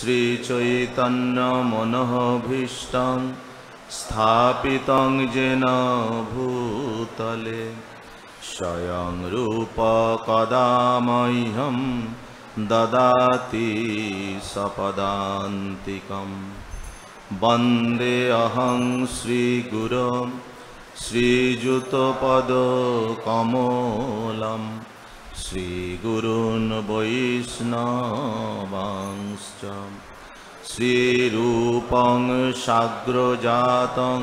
শ্রীচৈতন্যমনোভীষ্টং স্থাপিতং যেন ভূতলে স্বয়ং रूपकदामह्यं ददाति सपदान्तिकं वन्दे अहं श्रीगुरुं श्रीयुतपदकमोलम् श्रीगुरून् वैष्णवांश्च श्रीरूपं साग्रजातं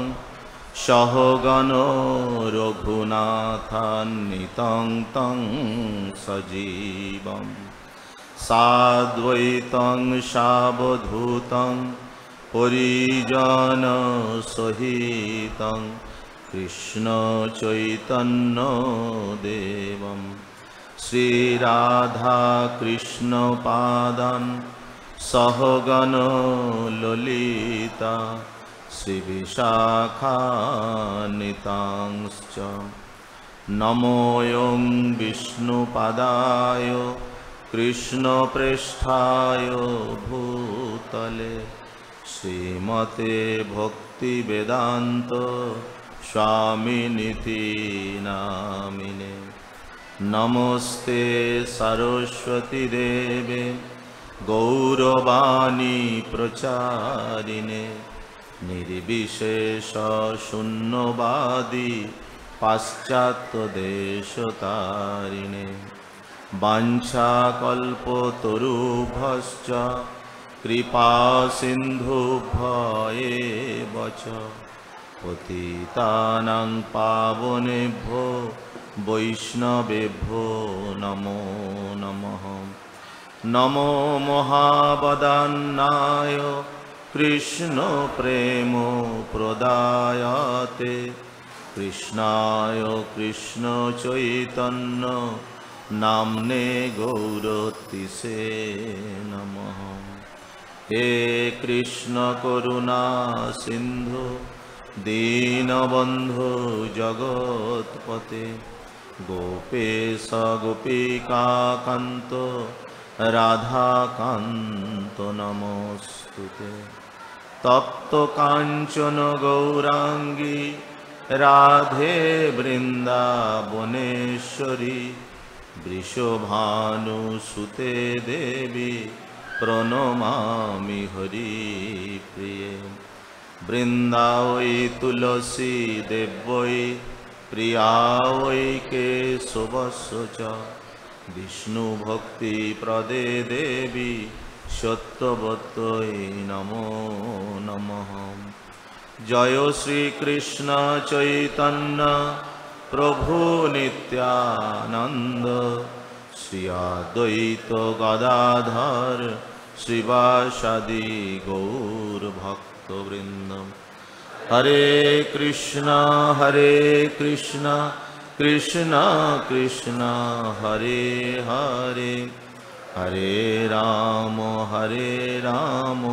सहगणो रघुनाथान्नितं तं सजीवं साद्वैतं सावधूतं परिजनसहितं कृष्णचैतन्यदेवम् श्रीराधाकृष्णपादान् सहगणललिता श्रीविशाखानितांश्च नमोऽयं विष्णुपदाय कृष्णपृष्ठाय भूतले श्रीमते भक्तिवेदान्त स्वामिनिति नामिने নমস্তে সরস্বতী দেবে গৌরবাণী প্রচারিণে নির্বিশেষ শূন্যবাদী পাশ্চাত্য দেশতারিণে বাঞ্ছাকল্পতরুভশ্চ কৃপা সিন্ধুভয়ে বচ পতিতানাং পাবনেভ্য বৈষ্ণবেভ্যো নমো নমঃ নমো মহাবদান্নায় কৃষ্ণ প্রেম প্রদায়তে কৃষ্ণায় কৃষ্ণ চৈতন্য নামনে গৌরতিসে নম হে কৃষ্ণ করুণা সিন্ধু দীনবন্ধু জগৎপতে গোপেশ গোপিকাকান্ত রাধাকান্ত নমস্তুতে তপ্ত কাঞ্চন গৌরাঙ্গী রাধে বৃন্দাবনেশ্বরী বৃষভানুসুতে দেবী প্রণমামি হরি প্রিয় বৃন্দাওই তুলসী দেবৈ प्रिया वै के शुभस्य च विष्णुभक्तिप्रदे देवी सत्त्ववत्यै नमो नमः जय श्री कृष्ण चैतन्य प्रभु नित्यानन्द श्री अद्वैत गदाधर श्रीवासादि गौरभक्तवृन्दम् हरे कृष्ण हरे कृष्ण कृष्ण कृष्ण हरे हरे हरे राम हरे राम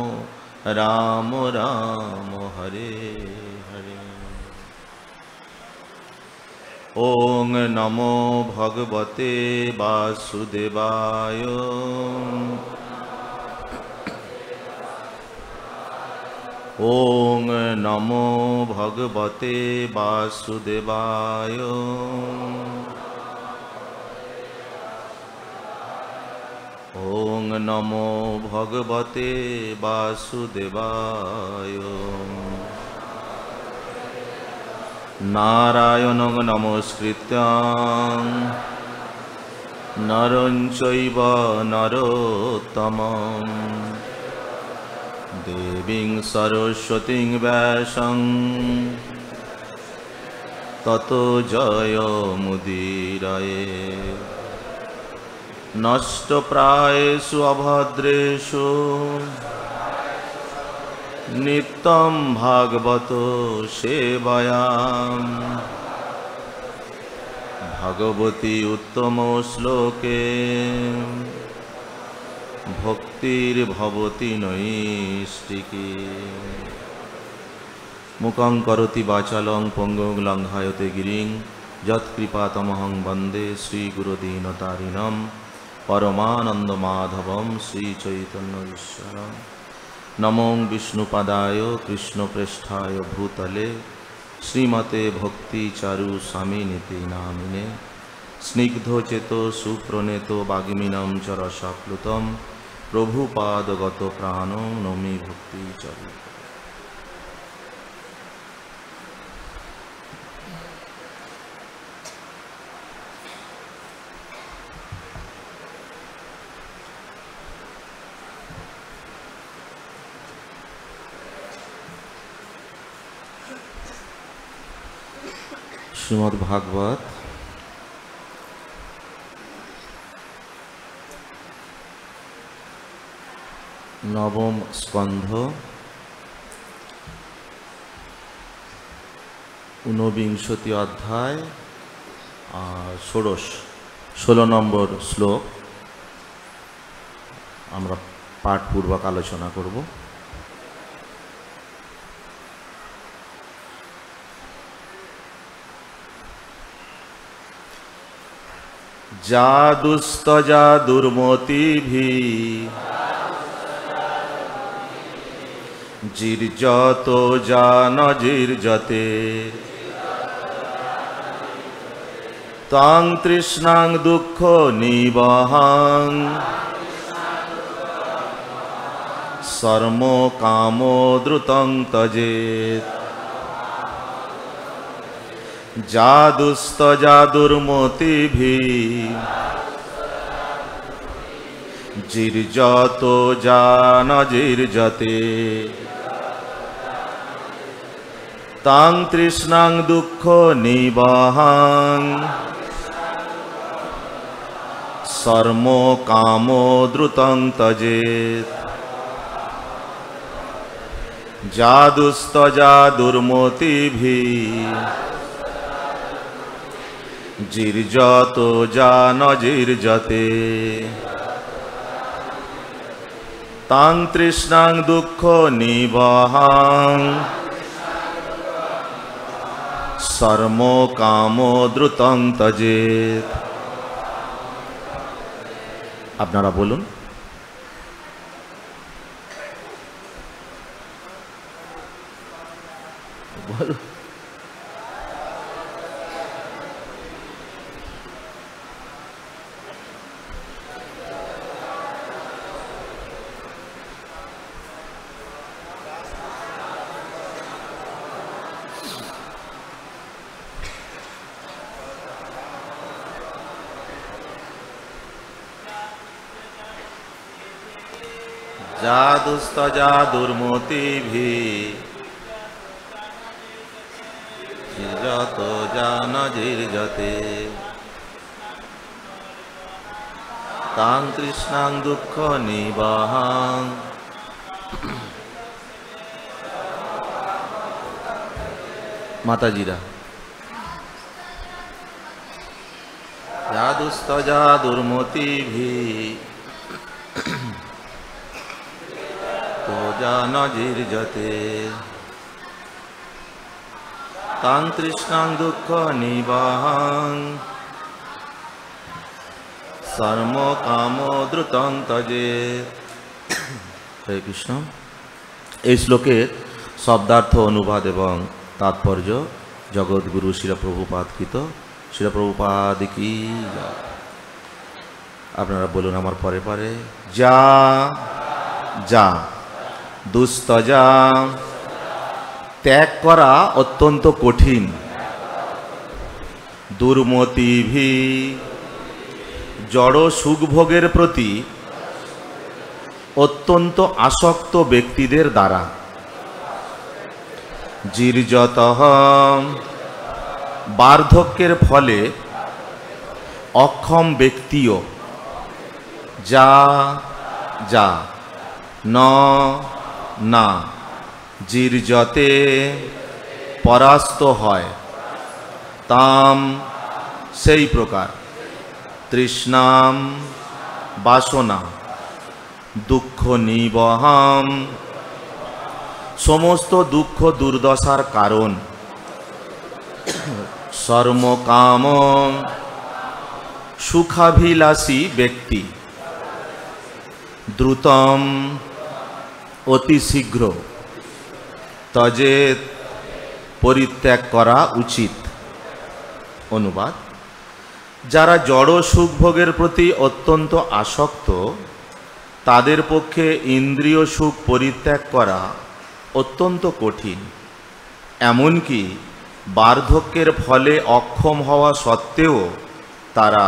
राम राम हरे हरे ॐ नमो भगवते वासुदेवाय ओम नमो भगवते वासुदेवाय ओम नमो भगवते वासुदेवाय नारायण नमस्कृत नर चैव नरोत्तमम् দেবীং সরস্বতীং ব্যাসং তত জয় মুদিরায়ে নষ্ট নষ্টপ্রায়েষু অভদ্রেষু নিত্যম ভাগবত সেবায়াম ভগবতী উত্তম শ্লোকে ভক্তির ভক্তির্ভবতি নৈষ্টিকী মুখং করতি বাচালং পঙ্গং লঙ্ঘায়তে গিরিং যৎকৃপাতমহং বন্দে শ্রীগুরুদীনতারিণম পরমানন্দমাধবম ঈশ্বর নমো বিষ্ণুপদায় কৃষ্ণপ্রেষ্ঠায় ভূতলে শ্রীমতে ভক্তি চারু স্বামীনীতি নামিনে স্নিগ্ধচেত সুপ্রণেত বাগ্মিনম চরসাপ্লুতম প্রভুপাদগত প্রাণ নমি ভক্তি চল শ্রীমদ্ ভাগবত নবম স্কন্ধ ঊনবিংশতি অধ্যায় ষোড়শ ষোলো নম্বর শ্লোক আমরা পাঠপূর্বক আলোচনা করব যা দুস্তজা দুর্মতিভি জিরজত যা নজির জতে তাং তৃষ্ণাং দুঃখ নিবহাং সর্ম কাম দ্রুতং তজেত যা দুস্ত যা দুর্মতিভি জির্জত যা নজির্জতে জির্জতে তাং তৃষ্ণাং দুঃখ নিবাহাং সর্ম কামো দ্রুতং তজেত যাদুস্তজা দুর্মতিভি জির্জত যা নজির্জতে তাং তৃষ্ণাং দুঃখ নিবাহাং সর্মো কামো দ্রুতং আপনারা বলুন सजा दुर्मति भी যত জানজির যতে তাং তৃষ্ণাং দুঃখ নিবাহাং মাতাজিরা যাদুস্ত যা দুর্মতি ভি নজির যতে তাং দুঃখ নিবাহং সর্ম কাম দ্রুতং তজে হরে কৃষ্ণ এই শ্লোকের শব্দার্থ অনুবাদ এবং তাৎপর্য জগৎগুরু শিলপ্রভুপাদ কৃত শিলপ্রভুপাদ কি আপনারা বলুন আমার পরে পরে যা যা দুস্তজা ত্যাগ করা অত্যন্ত কঠিন দুর্মতিভি জড় সুখভোগের প্রতি অত্যন্ত আসক্ত ব্যক্তিদের দ্বারা জির্যত বার্ধক্যের ফলে অক্ষম ব্যক্তিও যা যা ন না জিরজতে পরাস্ত হয় তাম সেই প্রকার তৃষ্ণাম বাসনা দুঃখ নিবহাম সমস্ত দুঃখ দুর্দশার কারণ সর্মকাম সুখাভিলাষী ব্যক্তি দ্রুতম অতি শীঘ্র তজে পরিত্যাগ করা উচিত অনুবাদ যারা জড় সুখভোগের প্রতি অত্যন্ত আসক্ত তাদের পক্ষে ইন্দ্রিয় সুখ পরিত্যাগ করা অত্যন্ত কঠিন এমনকি বার্ধক্যের ফলে অক্ষম হওয়া সত্ত্বেও তারা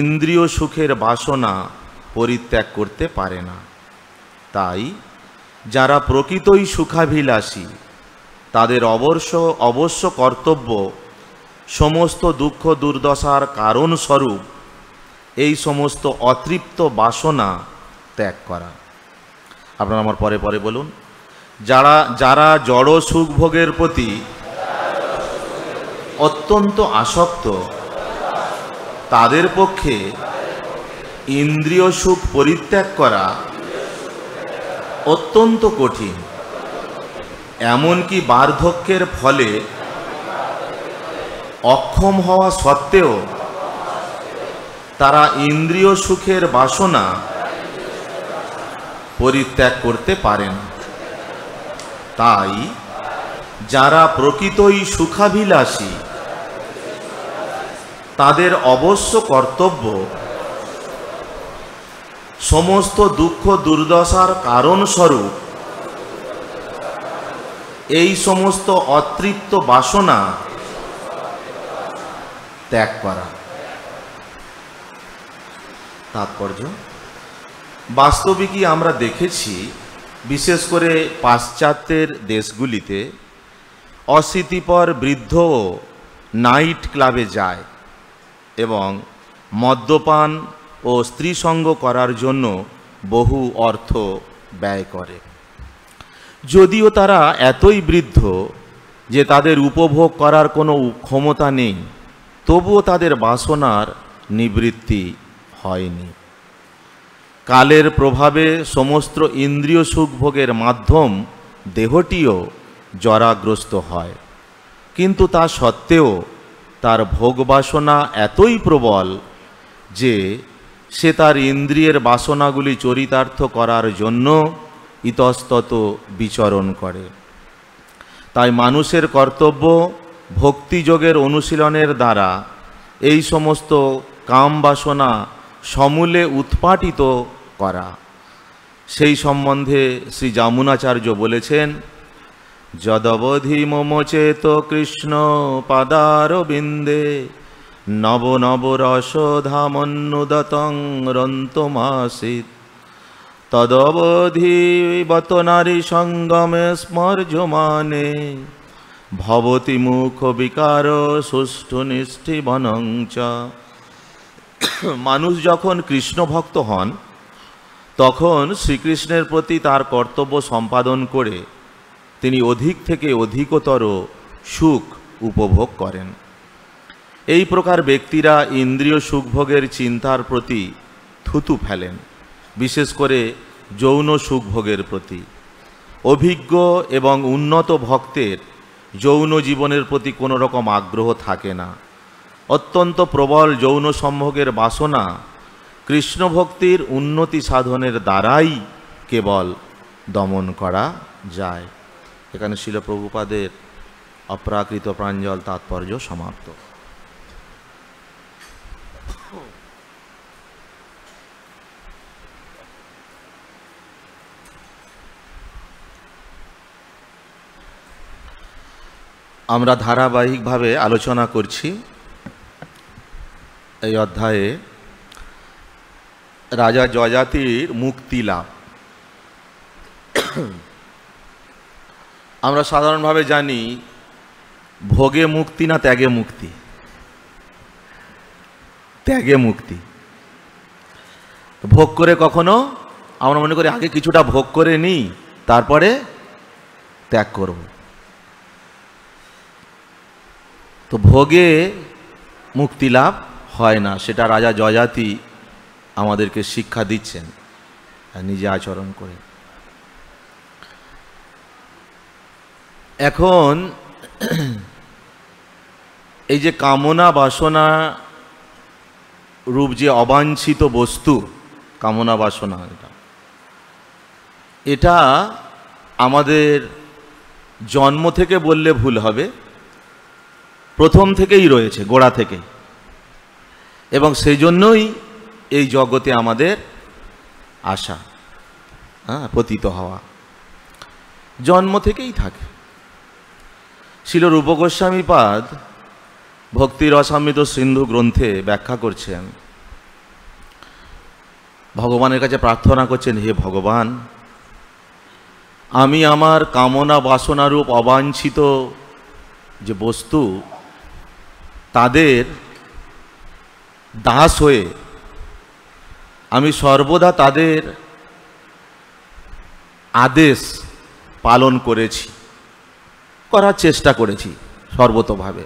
ইন্দ্রিয় সুখের বাসনা পরিত্যাগ করতে পারে না তাই যারা প্রকৃতই সুখাভিলাষী তাদের অবশ্য অবশ্য কর্তব্য সমস্ত দুঃখ দুর্দশার কারণস্বরূপ এই সমস্ত অতৃপ্ত বাসনা ত্যাগ করা আপনারা আমার পরে পরে বলুন যারা যারা জড় সুখভোগের প্রতি অত্যন্ত আসক্ত তাদের পক্ষে ইন্দ্রিয় সুখ পরিত্যাগ করা অত্যন্ত কঠিন এমনকি বার্ধক্যের ফলে অক্ষম হওয়া সত্ত্বেও তারা ইন্দ্রিয় সুখের বাসনা পরিত্যাগ করতে পারেন তাই যারা প্রকৃতই সুখাভিলাষী তাদের অবশ্য কর্তব্য সমস্ত দুঃখ দুর্দশার কারণস্বরূপ এই সমস্ত অতৃপ্ত বাসনা ত্যাগ করা তাৎপর্য বাস্তবিকই আমরা দেখেছি বিশেষ করে পাশ্চাত্যের দেশগুলিতে অস্থিতিপর বৃদ্ধ নাইট ক্লাবে যায় এবং মদ্যপান ও স্ত্রী সঙ্গ করার জন্য বহু অর্থ ব্যয় করে যদিও তারা এতই বৃদ্ধ যে তাদের উপভোগ করার কোনো ক্ষমতা নেই তবুও তাদের বাসনার নিবৃত্তি হয়নি কালের প্রভাবে সমস্ত ইন্দ্রিয় সুখভোগের মাধ্যম দেহটিও জরাগ্রস্ত হয় কিন্তু তা সত্ত্বেও তার ভোগবাসনা এতই প্রবল যে সে তার ইন্দ্রিয়ের বাসনাগুলি চরিতার্থ করার জন্য ইতস্তত বিচরণ করে তাই মানুষের কর্তব্য ভক্তিযোগের অনুশীলনের দ্বারা এই সমস্ত কাম বাসনা সমূলে উৎপাটিত করা সেই সম্বন্ধে শ্রী যামুনাচার্য বলেছেন যদবধি মমচেত কৃষ্ণ পাদার বিন্দে নব নব রসধামন্নুদতং রন্তমাসিত তদবধিবত নারী সঙ্গমে স্মর্যমানে ভবতি মুখ বিকার সুষ্ঠু নিষ্ঠি বনঞ্চ মানুষ যখন কৃষ্ণ ভক্ত হন তখন শ্রীকৃষ্ণের প্রতি তার কর্তব্য সম্পাদন করে তিনি অধিক থেকে অধিকতর সুখ উপভোগ করেন এই প্রকার ব্যক্তিরা ইন্দ্রিয় সুখভোগের চিন্তার প্রতি থুতু ফেলেন বিশেষ করে যৌন সুখভোগের প্রতি অভিজ্ঞ এবং উন্নত ভক্তের যৌন জীবনের প্রতি কোনো রকম আগ্রহ থাকে না অত্যন্ত প্রবল যৌন সম্ভোগের বাসনা কৃষ্ণভক্তির উন্নতি সাধনের দ্বারাই কেবল দমন করা যায় এখানে শিলপ্রভুপাদের অপ্রাকৃত প্রাঞ্জল তাৎপর্য সমাপ্ত আমরা ধারাবাহিকভাবে আলোচনা করছি এই অধ্যায়ে রাজা জজাতির মুক্তি লাভ আমরা সাধারণভাবে জানি ভোগে মুক্তি না ত্যাগে মুক্তি ত্যাগে মুক্তি ভোগ করে কখনো আমরা মনে করি আগে কিছুটা ভোগ করে নিই তারপরে ত্যাগ করবো তো ভোগে মুক্তি লাভ হয় না সেটা রাজা জজাতি আমাদেরকে শিক্ষা দিচ্ছেন নিজে আচরণ করে এখন এই যে কামনা বাসনা রূপ যে অবাঞ্ছিত বস্তু কামনা বাসনা এটা এটা আমাদের জন্ম থেকে বললে ভুল হবে প্রথম থেকেই রয়েছে গোড়া থেকে এবং সেই জন্যই এই জগতে আমাদের আশা হ্যাঁ পতিত হওয়া জন্ম থেকেই থাকে শিল পাদ ভক্তির অসামৃত সিন্ধু গ্রন্থে ব্যাখ্যা করছেন ভগবানের কাছে প্রার্থনা করছেন হে ভগবান আমি আমার কামনা বাসনারূপ অবাঞ্ছিত যে বস্তু তাদের দাস হয়ে আমি সর্বদা তাদের আদেশ পালন করেছি করার চেষ্টা করেছি সর্বতভাবে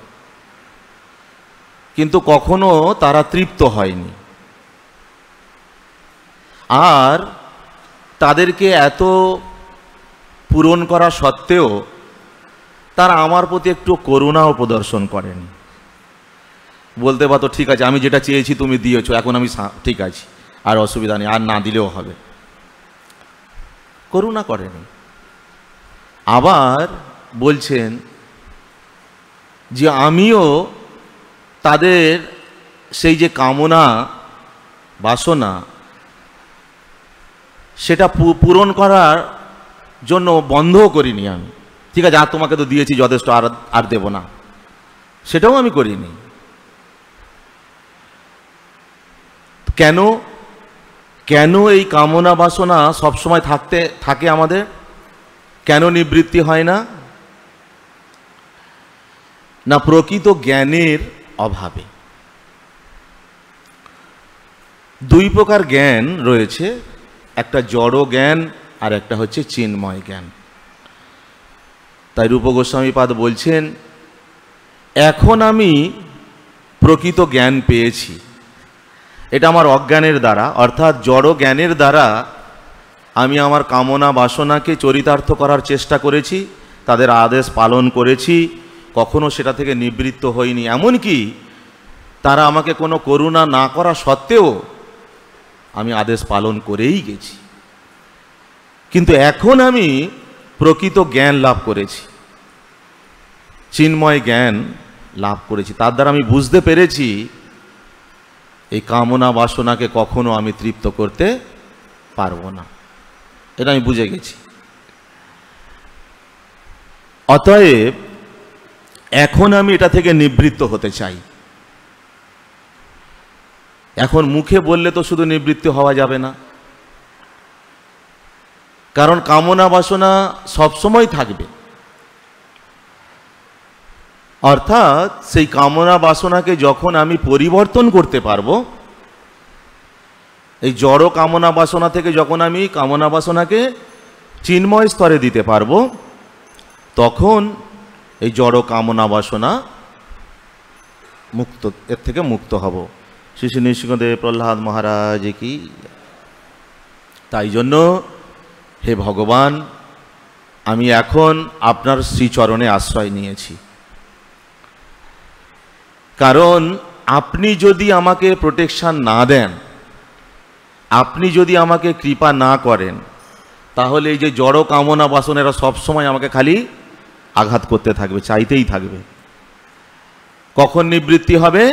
কিন্তু কখনো তারা তৃপ্ত হয়নি আর তাদেরকে এত পূরণ করা সত্ত্বেও তারা আমার প্রতি একটু করুণাও প্রদর্শন করেনি বলতে পারতো ঠিক আছে আমি যেটা চেয়েছি তুমি দিয়েছো এখন আমি ঠিক আছি আর অসুবিধা নেই আর না দিলেও হবে করুণা করেনি আবার বলছেন যে আমিও তাদের সেই যে কামনা বাসনা সেটা পূরণ করার জন্য বন্ধও করিনি আমি ঠিক আছে আর তোমাকে তো দিয়েছি যথেষ্ট আর আর দেবো না সেটাও আমি করিনি কেন কেন এই কামনা বাসনা সবসময় থাকতে থাকে আমাদের কেন নিবৃত্তি হয় না না প্রকৃত জ্ঞানের অভাবে দুই প্রকার জ্ঞান রয়েছে একটা জড় জ্ঞান আর একটা হচ্ছে চিন্ময় জ্ঞান তাই রূপ পাদ বলছেন এখন আমি প্রকৃত জ্ঞান পেয়েছি এটা আমার অজ্ঞানের দ্বারা অর্থাৎ জড় জ্ঞানের দ্বারা আমি আমার কামনা বাসনাকে চরিতার্থ করার চেষ্টা করেছি তাদের আদেশ পালন করেছি কখনো সেটা থেকে নিবৃত্ত হইনি এমনকি তারা আমাকে কোনো করুণা না করা সত্ত্বেও আমি আদেশ পালন করেই গেছি কিন্তু এখন আমি প্রকৃত জ্ঞান লাভ করেছি চিন্ময় জ্ঞান লাভ করেছি তার দ্বারা আমি বুঝতে পেরেছি এই কামনা বাসনাকে কখনো আমি তৃপ্ত করতে পারবো না এটা আমি বুঝে গেছি অতএব এখন আমি এটা থেকে নিবৃত্ত হতে চাই এখন মুখে বললে তো শুধু নিবৃত্তি হওয়া যাবে না কারণ কামনা বাসনা সবসময় থাকবে অর্থাৎ সেই কামনা বাসনাকে যখন আমি পরিবর্তন করতে পারবো এই জড় কামনা বাসনা থেকে যখন আমি কামনা বাসনাকে চিন্ময় স্তরে দিতে পারবো তখন এই জড় কামনা বাসনা মুক্ত এর থেকে মুক্ত হব শিশু নৃসিংহদেব প্রহ্লাদ মহারাজ কি তাই জন্য হে ভগবান আমি এখন আপনার শ্রীচরণে আশ্রয় নিয়েছি কারণ আপনি যদি আমাকে প্রোটেকশান না দেন আপনি যদি আমাকে কৃপা না করেন তাহলে এই যে জড় কামনা বাসন এরা সবসময় আমাকে খালি আঘাত করতে থাকবে চাইতেই থাকবে কখন নিবৃত্তি হবে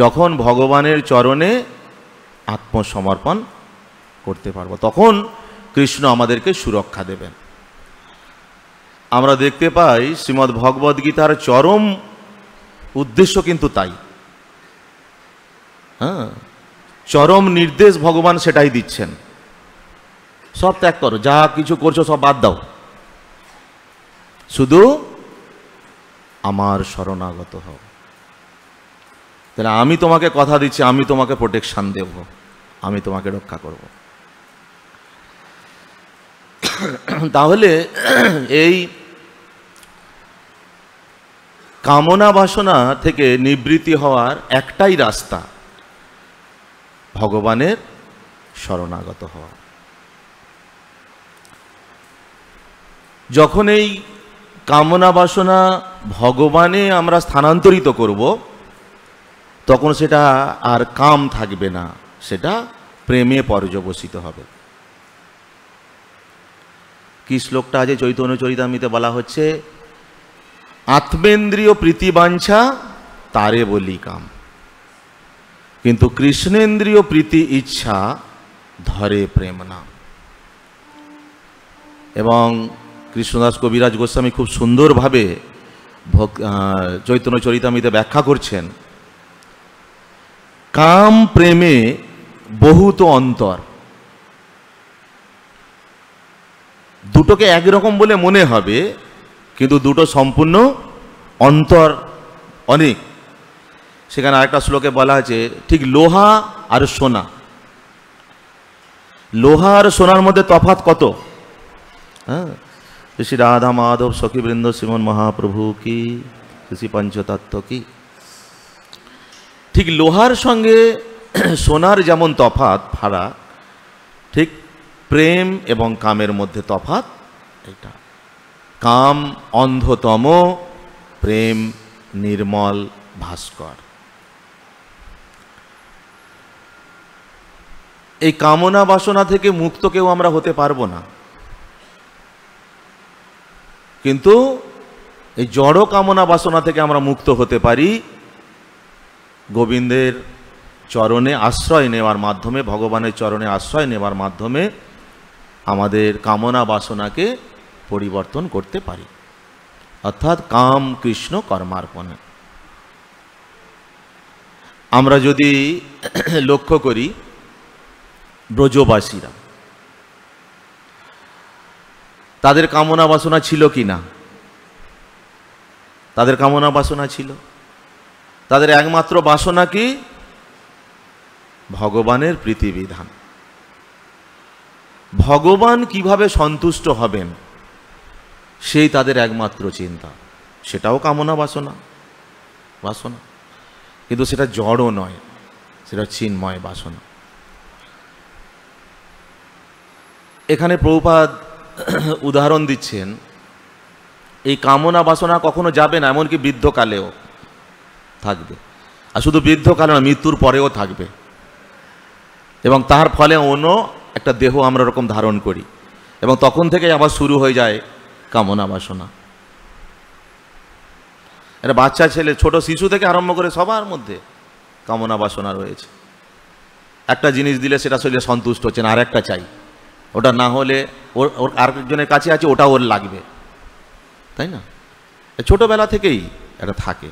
যখন ভগবানের চরণে আত্মসমর্পণ করতে পারবো তখন কৃষ্ণ আমাদেরকে সুরক্ষা দেবেন আমরা দেখতে পাই শ্রীমদ্ ভগবদ্গীতার চরম উদ্দেশ্য কিন্তু তাই হ্যাঁ চরম নির্দেশ ভগবান সেটাই দিচ্ছেন সব ত্যাগ করো যা কিছু করছো সব বাদ দাও শুধু আমার শরণাগত হও তাহলে আমি তোমাকে কথা দিচ্ছি আমি তোমাকে প্রোটেকশান দেব আমি তোমাকে রক্ষা করব তাহলে এই কামনা বাসনা থেকে নিবৃত্তি হওয়ার একটাই রাস্তা ভগবানের শরণাগত হওয়া যখন এই কামনা বাসনা ভগবানে আমরা স্থানান্তরিত করব তখন সেটা আর কাম থাকবে না সেটা প্রেমে পর্যবসিত হবে কি শ্লোকটা আছে চৈতন্য চরিতামিতে বলা হচ্ছে আত্মেন্দ্রীয় প্রীতিবাঞ্ছা তারে বলি কাম কিন্তু কৃষ্ণেন্দ্রীয় প্রীতি ইচ্ছা ধরে প্রেম না এবং কৃষ্ণদাস কবিরাজ গোস্বামী খুব সুন্দরভাবে চৈতন্য চরিতামিতে ব্যাখ্যা করছেন কাম প্রেমে বহুত অন্তর দুটোকে একরকম বলে মনে হবে কিন্তু দুটো সম্পূর্ণ অন্তর অনেক সেখানে আরেকটা শ্লোকে বলা আছে ঠিক লোহা আর সোনা লোহা আর সোনার মধ্যে তফাত কত হ্যাঁ শ্রী রাধা মাধব সখীবৃন্দ শ্রীমন মহাপ্রভু কি ঋষি পঞ্চতত্ত্ব কি ঠিক লোহার সঙ্গে সোনার যেমন তফাত ফাড়া ঠিক প্রেম এবং কামের মধ্যে তফাত এটা কাম অন্ধতম প্রেম নির্মল ভাস্কর এই কামনা বাসনা থেকে মুক্ত কেউ আমরা হতে পারবো না কিন্তু এই জড় কামনা বাসনা থেকে আমরা মুক্ত হতে পারি গোবিন্দের চরণে আশ্রয় নেওয়ার মাধ্যমে ভগবানের চরণে আশ্রয় নেওয়ার মাধ্যমে আমাদের কামনা বাসনাকে পরিবর্তন করতে পারি অর্থাৎ কাম কৃষ্ণ কর্মার্পণে আমরা যদি লক্ষ্য করি ব্রজবাসীরা তাদের কামনা বাসনা ছিল কি না তাদের কামনা বাসনা ছিল তাদের একমাত্র বাসনা কি ভগবানের প্রীতিবিধান ভগবান কিভাবে সন্তুষ্ট হবেন সেই তাদের একমাত্র চিন্তা সেটাও কামনা বাসনা বাসনা কিন্তু সেটা জড়ও নয় সেটা চিন্ময় বাসনা এখানে প্রভুপাদ উদাহরণ দিচ্ছেন এই কামনা বাসনা কখনো যাবে না এমনকি বৃদ্ধকালেও থাকবে আর শুধু বৃদ্ধকালে না মৃত্যুর পরেও থাকবে এবং তার ফলে অন্য একটা দেহ আমরা ওরকম ধারণ করি এবং তখন থেকে আবার শুরু হয়ে যায় কামনা বাসনা এটা বাচ্চা ছেলে ছোট শিশু থেকে আরম্ভ করে সবার মধ্যে কামনা বাসনা রয়েছে একটা জিনিস দিলে সেটা শরীরে সন্তুষ্ট হচ্ছে না আর একটা চাই ওটা না হলে ওর ওর আরেকজনের কাছে আছে ওটা ওর লাগবে তাই না ছোটবেলা থেকেই এটা থাকে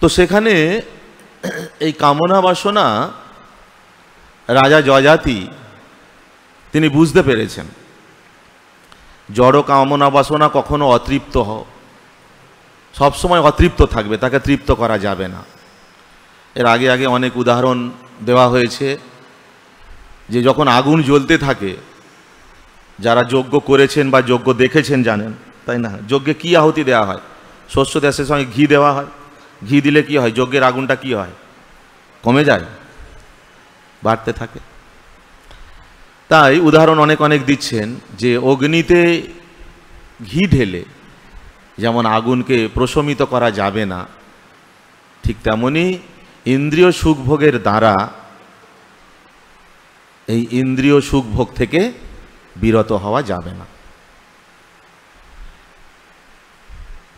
তো সেখানে এই কামনা বাসনা রাজা জয়জাতি তিনি বুঝতে পেরেছেন জড় কামনা বাসনা কখনো অতৃপ্ত হও সবসময় অতৃপ্ত থাকবে তাকে তৃপ্ত করা যাবে না এর আগে আগে অনেক উদাহরণ দেওয়া হয়েছে যে যখন আগুন জ্বলতে থাকে যারা যজ্ঞ করেছেন বা যজ্ঞ দেখেছেন জানেন তাই না যজ্ঞে কী আহুতি দেওয়া হয় শস্য দেশের সঙ্গে ঘি দেওয়া হয় ঘি দিলে কি হয় যজ্ঞের আগুনটা কি হয় কমে যায় বাড়তে থাকে তাই উদাহরণ অনেক অনেক দিচ্ছেন যে অগ্নিতে ঘি ঢেলে যেমন আগুনকে প্রশমিত করা যাবে না ঠিক তেমনি ইন্দ্রিয় সুখভোগের দ্বারা এই ইন্দ্রিয় সুখভোগ থেকে বিরত হওয়া যাবে না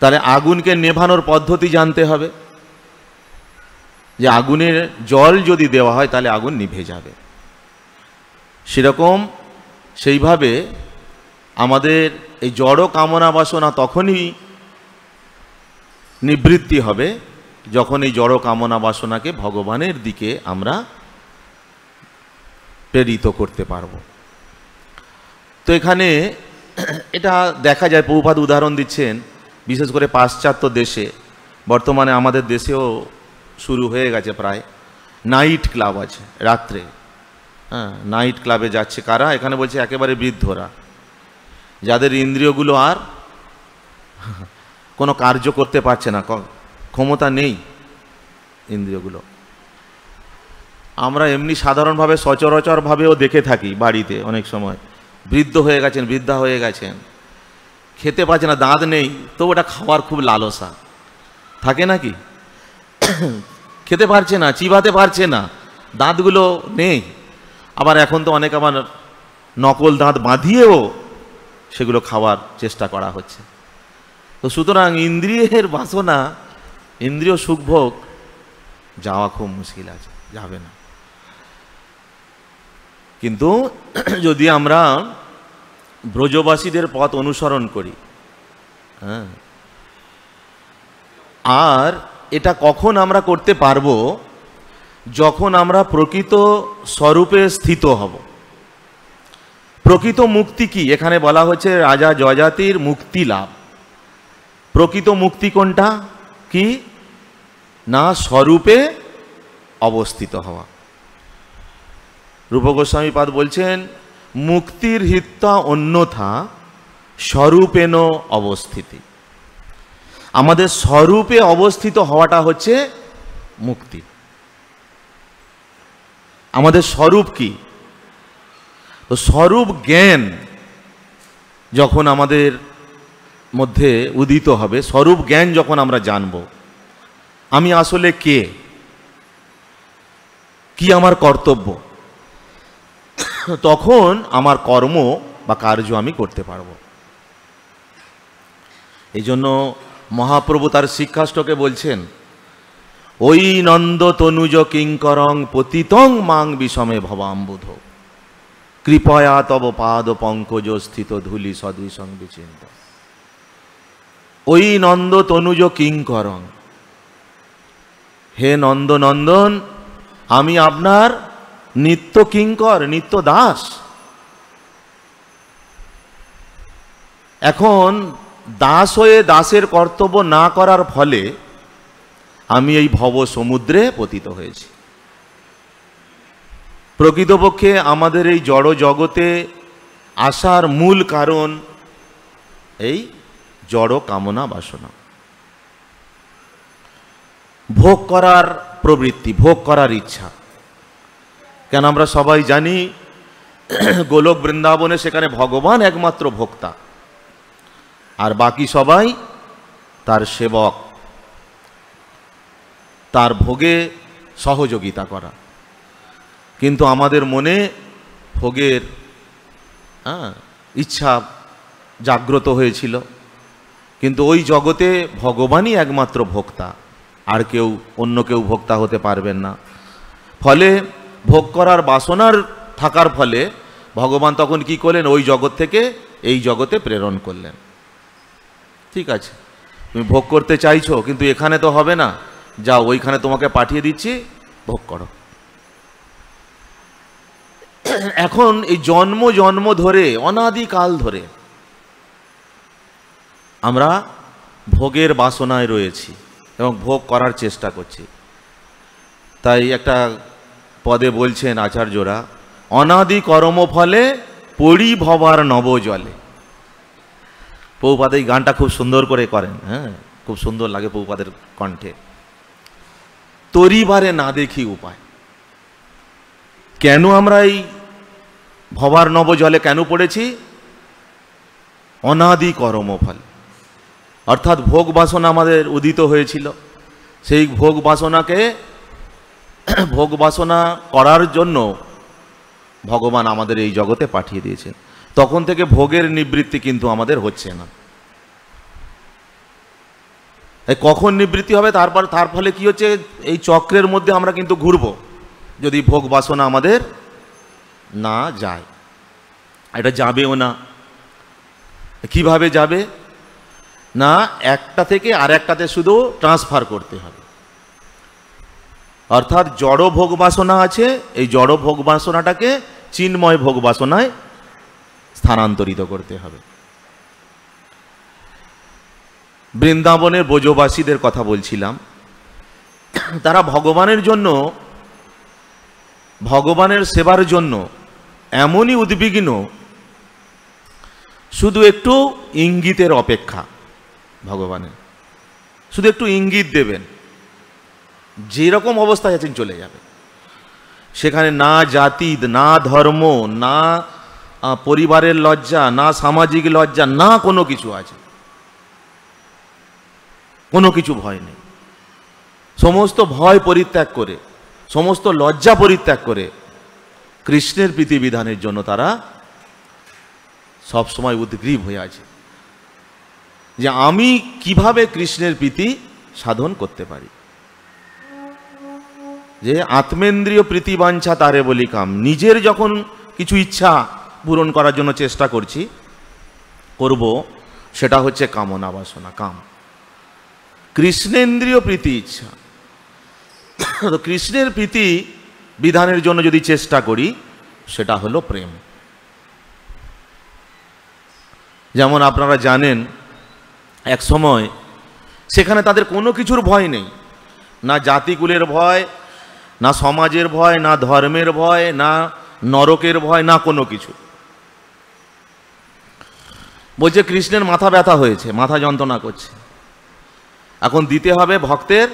তাহলে আগুনকে নেভানোর পদ্ধতি জানতে হবে যে আগুনের জল যদি দেওয়া হয় তাহলে আগুন নিভে যাবে সেরকম সেইভাবে আমাদের এই জড় কামনা বাসনা তখনই নিবৃত্তি হবে যখন এই জড় কামনা বাসনাকে ভগবানের দিকে আমরা প্রেরিত করতে পারব তো এখানে এটা দেখা যায় বহুপাত উদাহরণ দিচ্ছেন বিশেষ করে পাশ্চাত্য দেশে বর্তমানে আমাদের দেশেও শুরু হয়ে গেছে প্রায় নাইট ক্লাব আছে রাত্রে হ্যাঁ নাইট ক্লাবে যাচ্ছে কারা এখানে বলছে একেবারে বৃদ্ধরা যাদের ইন্দ্রিয়গুলো আর কোনো কার্য করতে পারছে না ক্ষমতা নেই ইন্দ্রিয়গুলো আমরা এমনি সাধারণভাবে সচরাচরভাবেও দেখে থাকি বাড়িতে অনেক সময় বৃদ্ধ হয়ে গেছেন বৃদ্ধা হয়ে গেছেন খেতে পারছে না দাঁত নেই তো ওটা খাওয়ার খুব লালসা থাকে নাকি খেতে পারছে না চিবাতে পারছে না দাঁতগুলো নেই আবার এখন তো অনেক আবার নকল দাঁত বাঁধিয়েও সেগুলো খাওয়ার চেষ্টা করা হচ্ছে তো সুতরাং ইন্দ্রিয়ের বাসনা ইন্দ্রিয় সুখভোগ যাওয়া খুব মুশকিল আছে যাবে না কিন্তু যদি আমরা ব্রজবাসীদের পথ অনুসরণ করি হ্যাঁ আর এটা কখন আমরা করতে পারবো যখন আমরা প্রকৃত স্বরূপে স্থিত হব প্রকৃত মুক্তি কি এখানে বলা হচ্ছে রাজা জয়জাতির মুক্তি লাভ প্রকৃত মুক্তি কোনটা কি না স্বরূপে অবস্থিত হওয়া রূপ পাদ বলছেন মুক্তির হিত্যা অন্যথা স্বরূপেন অবস্থিতি আমাদের স্বরূপে অবস্থিত হওয়াটা হচ্ছে মুক্তি আমাদের স্বরূপ কি তো স্বরূপ জ্ঞান যখন আমাদের মধ্যে উদিত হবে স্বরূপ জ্ঞান যখন আমরা জানব আমি আসলে কে কি আমার কর্তব্য তখন আমার কর্ম বা কার্য আমি করতে পারব এই জন্য মহাপ্রভু তার শিক্ষাষ্টকে বলছেন ওই নন্দ তনুজ কিঙ্করং পতিতং মাং বিষমে ভবাম্বুধ কৃপয়া তব পাদ পঙ্কজ স্থিত ধুলি সদৃশং বিচিন্ত ওই নন্দ তনুজ কিঙ্করং হে নন্দ নন্দন আমি আপনার নিত্য কিঙ্কর নিত্য দাস এখন দাস হয়ে দাসের কর্তব্য না করার ফলে আমি এই ভব সমুদ্রে পতিত হয়েছি প্রকৃতপক্ষে আমাদের এই জড় জগতে আসার মূল কারণ এই জড় কামনা বাসনা ভোগ করার প্রবৃত্তি ভোগ করার ইচ্ছা কেন আমরা সবাই জানি গোলক বৃন্দাবনে সেখানে ভগবান একমাত্র ভোক্তা আর বাকি সবাই তার সেবক তার ভোগে সহযোগিতা করা কিন্তু আমাদের মনে ভোগের হ্যাঁ ইচ্ছা জাগ্রত হয়েছিল কিন্তু ওই জগতে ভগবানই একমাত্র ভোক্তা আর কেউ অন্য কেউ ভোক্তা হতে পারবেন না ফলে ভোগ করার বাসনার থাকার ফলে ভগবান তখন কি করলেন ওই জগৎ থেকে এই জগতে প্রেরণ করলেন ঠিক আছে তুমি ভোগ করতে চাইছো কিন্তু এখানে তো হবে না যাও ওইখানে তোমাকে পাঠিয়ে দিচ্ছি ভোগ করো এখন এই জন্ম জন্ম ধরে অনাদিকাল ধরে আমরা ভোগের বাসনায় রয়েছি এবং ভোগ করার চেষ্টা করছি তাই একটা পদে বলছেন আচার্যরা অনাদি ফলে পরিভবার নব জলে এই গানটা খুব সুন্দর করে করেন হ্যাঁ খুব সুন্দর লাগে পৌপাদের কণ্ঠে তরিবারে না দেখি উপায় কেন আমরা এই ভবার নব জলে কেন পড়েছি অনাদি কর্মফল অর্থাৎ ভোগ বাসনা আমাদের উদিত হয়েছিল সেই ভোগ বাসনাকে ভোগ বাসনা করার জন্য ভগবান আমাদের এই জগতে পাঠিয়ে দিয়েছেন তখন থেকে ভোগের নিবৃত্তি কিন্তু আমাদের হচ্ছে না কখন নিবৃত্তি হবে তারপর তার ফলে কি হচ্ছে এই চক্রের মধ্যে আমরা কিন্তু ঘুরব যদি ভোগ বাসনা আমাদের না যায় এটা যাবেও না কিভাবে যাবে না একটা থেকে আর একটাতে শুধু ট্রান্সফার করতে হবে অর্থাৎ জড় ভোগ বাসনা আছে এই জড় ভোগ বাসনাটাকে চিন্ময় ভোগ বাসনায় স্থানান্তরিত করতে হবে বৃন্দাবনের বোজবাসীদের কথা বলছিলাম তারা ভগবানের জন্য ভগবানের সেবার জন্য এমনই উদ্বিগ্ন শুধু একটু ইঙ্গিতের অপেক্ষা ভগবানের শুধু একটু ইঙ্গিত দেবেন যেরকম অবস্থায় আছেন চলে যাবে সেখানে না জাতি না ধর্ম না পরিবারের লজ্জা না সামাজিক লজ্জা না কোনো কিছু আছে কোনো কিছু ভয় নেই সমস্ত ভয় পরিত্যাগ করে সমস্ত লজ্জা পরিত্যাগ করে কৃষ্ণের বিধানের জন্য তারা সবসময় উদ্গ্রীব হয়ে আছে যে আমি কিভাবে কৃষ্ণের প্রীতি সাধন করতে পারি যে আত্মেন্দ্রীয় প্রীতিবাঞ্ছা তারে বলি কাম নিজের যখন কিছু ইচ্ছা পূরণ করার জন্য চেষ্টা করছি করব সেটা হচ্ছে কামনা বাসনা কাম কৃষ্ণেন্দ্রীয় প্রীতি ইচ্ছা তো কৃষ্ণের প্রীতি বিধানের জন্য যদি চেষ্টা করি সেটা হলো প্রেম যেমন আপনারা জানেন এক সময় সেখানে তাদের কোনো কিছুর ভয় নেই না জাতিকুলের ভয় না সমাজের ভয় না ধর্মের ভয় না নরকের ভয় না কোনো কিছু বলছে কৃষ্ণের মাথা ব্যথা হয়েছে মাথা যন্ত্রণা করছে এখন দিতে হবে ভক্তের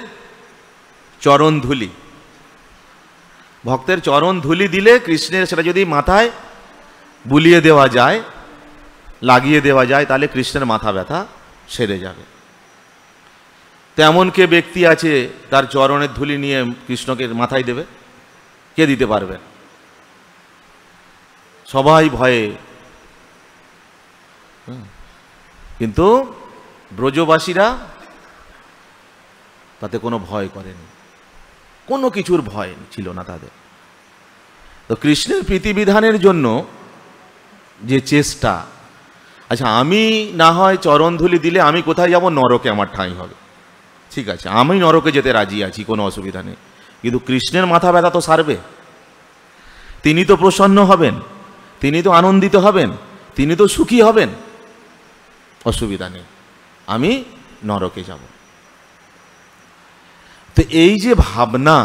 চরণ ধুলি ভক্তের চরণ ধুলি দিলে কৃষ্ণের সেটা যদি মাথায় বুলিয়ে দেওয়া যায় লাগিয়ে দেওয়া যায় তাহলে কৃষ্ণের মাথা ব্যথা সেরে যাবে তেমন কে ব্যক্তি আছে তার চরণের ধুলি নিয়ে কৃষ্ণকে মাথায় দেবে কে দিতে পারবে সবাই ভয়ে কিন্তু ব্রজবাসীরা তাতে কোনো ভয় করেনি কোনো কিছুর ভয় ছিল না তাদের তো কৃষ্ণের প্রীতিবিধানের জন্য যে চেষ্টা আচ্ছা আমি না হয় চরণধুলি দিলে আমি কোথায় যাব নরকে আমার ঠাঁই হবে ঠিক আছে আমি নরকে যেতে রাজি আছি কোনো অসুবিধা নেই কিন্তু কৃষ্ণের মাথা ব্যথা তো সারবে তিনি তো প্রসন্ন হবেন তিনি তো আনন্দিত হবেন তিনি তো সুখী হবেন অসুবিধা নেই আমি নরকে যাব তো এই যে ভাবনা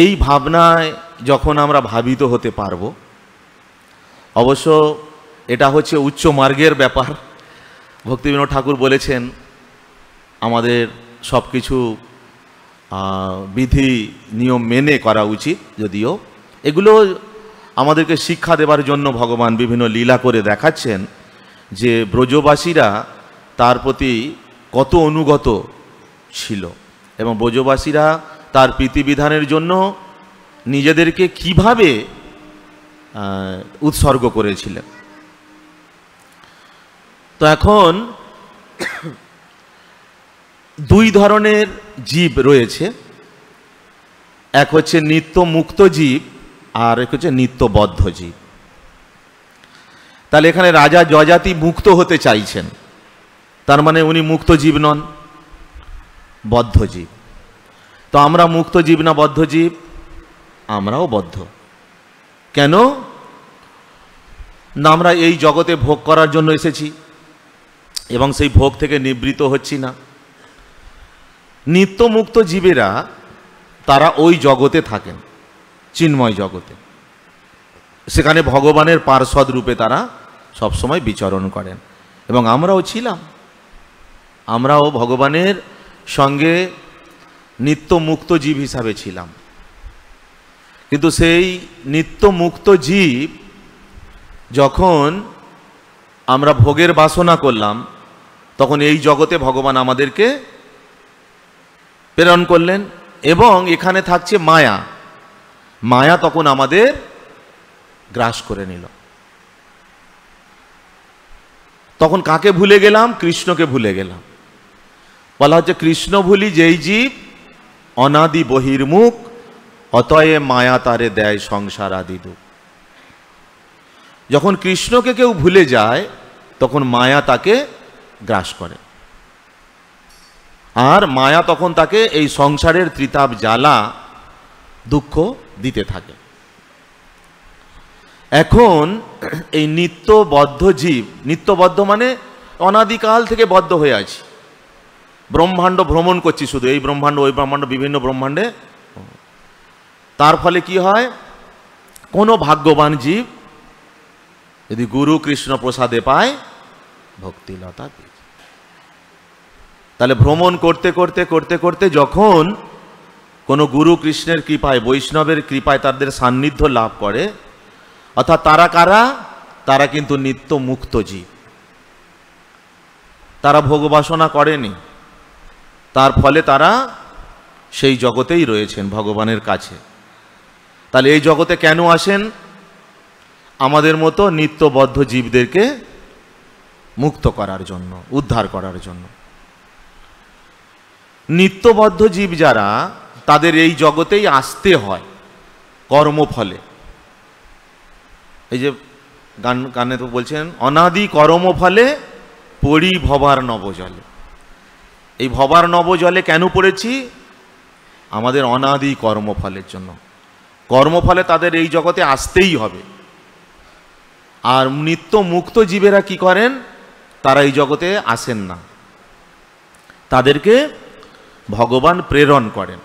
এই ভাবনায় যখন আমরা ভাবিত হতে পারব অবশ্য এটা হচ্ছে উচ্চ মার্গের ব্যাপার ভক্তি ঠাকুর বলেছেন আমাদের সব কিছু বিধি নিয়ম মেনে করা উচিত যদিও এগুলো আমাদেরকে শিক্ষা দেবার জন্য ভগবান বিভিন্ন লীলা করে দেখাচ্ছেন যে ব্রজবাসীরা তার প্রতি কত অনুগত ছিল এবং ব্রজবাসীরা তার প্রীতিবিধানের জন্য নিজেদেরকে কিভাবে উৎসর্গ করেছিলেন তো এখন দুই ধরনের জীব রয়েছে এক হচ্ছে নিত্য মুক্ত জীব আর এক হচ্ছে নিত্যবদ্ধ জীব তাহলে এখানে রাজা যজাতি মুক্ত হতে চাইছেন তার মানে উনি মুক্ত জীব নন বদ্ধ জীব তো আমরা মুক্ত জীব না বদ্ধ জীব আমরাও বদ্ধ কেন না আমরা এই জগতে ভোগ করার জন্য এসেছি এবং সেই ভোগ থেকে নিবৃত হচ্ছি না নিত্যমুক্ত জীবেরা তারা ওই জগতে থাকেন চিন্ময় জগতে সেখানে ভগবানের পার্শ্বদ রূপে তারা সবসময় বিচরণ করেন এবং আমরাও ছিলাম আমরাও ভগবানের সঙ্গে নিত্য মুক্ত জীব হিসাবে ছিলাম কিন্তু সেই নিত্য মুক্ত জীব যখন আমরা ভোগের বাসনা করলাম তখন এই জগতে ভগবান আমাদেরকে প্রেরণ করলেন এবং এখানে থাকছে মায়া মায়া তখন আমাদের গ্রাস করে নিল তখন কাকে ভুলে গেলাম কৃষ্ণকে ভুলে গেলাম বলা হচ্ছে কৃষ্ণভুলি যেই জীব অনাদি বহির্মুখ অতয়ে মায়া তারে দেয় সংসার আদি দুঃখ যখন কৃষ্ণকে কেউ ভুলে যায় তখন মায়া তাকে গ্রাস করে আর মায়া তখন তাকে এই সংসারের ত্রিতাপ জ্বালা দুঃখ দিতে থাকে এখন এই নিত্যবদ্ধ জীব নিত্যবদ্ধ মানে অনাদিকাল থেকে বদ্ধ হয়ে আছে ব্রহ্মাণ্ড ভ্রমণ করছি শুধু এই ব্রহ্মাণ্ড ওই ব্রহ্মাণ্ড বিভিন্ন ব্রহ্মাণ্ডে তার ফলে কি হয় কোনো ভাগ্যবান জীব যদি গুরু কৃষ্ণ প্রসাদে পায় ভক্তিলতা তাহলে ভ্রমণ করতে করতে করতে করতে যখন কোনো গুরু কৃষ্ণের কৃপায় বৈষ্ণবের কৃপায় তাদের সান্নিধ্য লাভ করে অর্থাৎ তারা কারা তারা কিন্তু নিত্য মুক্ত জীব তারা ভোগবাসনা করেনি তার ফলে তারা সেই জগতেই রয়েছেন ভগবানের কাছে তাহলে এই জগতে কেন আসেন আমাদের মতো নিত্যবদ্ধ জীবদেরকে মুক্ত করার জন্য উদ্ধার করার জন্য নিত্যবদ্ধ জীব যারা তাদের এই জগতেই আসতে হয় কর্মফলে এই যে গান গানে তো বলছেন অনাদি কর্মফলে পরিভবার নবজলে এই ভবার নব জলে কেন পড়েছি আমাদের অনাদি কর্মফলের জন্য কর্মফলে তাদের এই জগতে আসতেই হবে আর নিত্য মুক্ত জীবেরা কি করেন তারা এই জগতে আসেন না তাদেরকে ভগবান প্রেরণ করেন